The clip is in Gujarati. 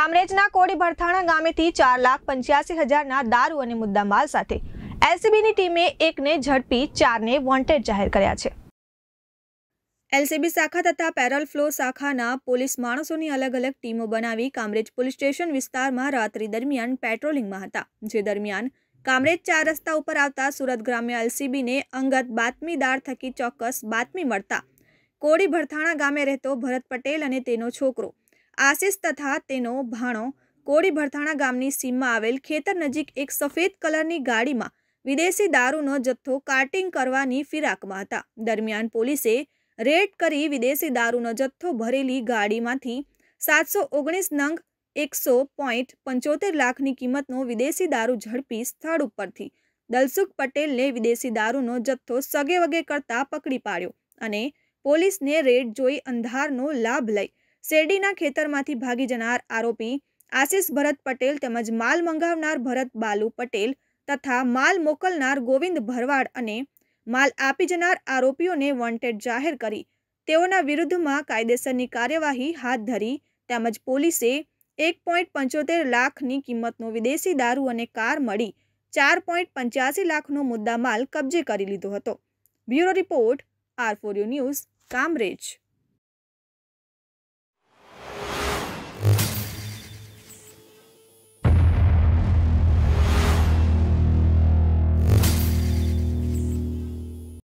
કામરેજના કોડી ભરથાણા ગામેથી ચાર લાખ પંચ્યાસી હજારના દારૂ અને મુદ્દા માલ સાથે એલસીબીની ટીમે એકને ઝડપી ચારને વોન્ટેડ જાહેર કર્યા છે એલસીબી શાખા તથા પેરલ ફ્લો શાખાના પોલીસ માણસોની અલગ અલગ ટીમો બનાવી કામરેજ પોલીસ સ્ટેશન વિસ્તારમાં રાત્રિ દરમિયાન પેટ્રોલિંગમાં હતા જે દરમિયાન કામરેજ ચાર રસ્તા ઉપર આવતા સુરત ગ્રામ્ય એલસીબીને અંગત બાતમીદાર થકી ચોક્કસ બાતમી મળતા કોડી ભરથાણા ગામે રહેતો ભરત પટેલ અને તેનો છોકરો આશિષ તથા તેનો ભાણો કોડી ભરથાણા ગામની સીમમાં આવેલ ખેતર નજીક એક સફેદ કલરની ગાડીમાં વિદેશી દારૂનો જથ્થો કાર્ટિંગ કરવાની ફિરાકમાં હતા દરમિયાન પોલીસે રેડ કરી વિદેશી દારૂનો જથ્થો ભરેલી ગાડીમાંથી સાતસો ઓગણીસ નંગ એકસો પોઈન્ટ પંચોતેર લાખની કિંમતનો વિદેશી દારૂ ઝડપી સ્થળ ઉપરથી દલસુખ પટેલને વિદેશી દારૂનો જથ્થો સગે વગે કરતા પકડી પાડ્યો અને પોલીસને રેડ જોઈ અંધારનો લાભ લઈ શેરડીના ખેતરમાંથી ભાગી જનાર આરોપી આશિષ ભરત પટેલ તેમજ માલ મંગાવનાર ભરત બાલુ પટેલ તથા માલ મોકલનાર ગોવિંદ ભરવાડ અને માલ આપી જનાર આરોપીઓને વોન્ટેડ જાહેર કરી તેઓના વિરુદ્ધમાં કાયદેસરની કાર્યવાહી હાથ ધરી તેમજ પોલીસે એક પોઈન્ટ પંચોતેર લાખની કિંમતનો વિદેશી દારૂ અને કાર મળી ચાર પોઈન્ટ પંચ્યાસી લાખનો મુદ્દામાલ કબજે કરી લીધો હતો bureau report R four U news Kamrej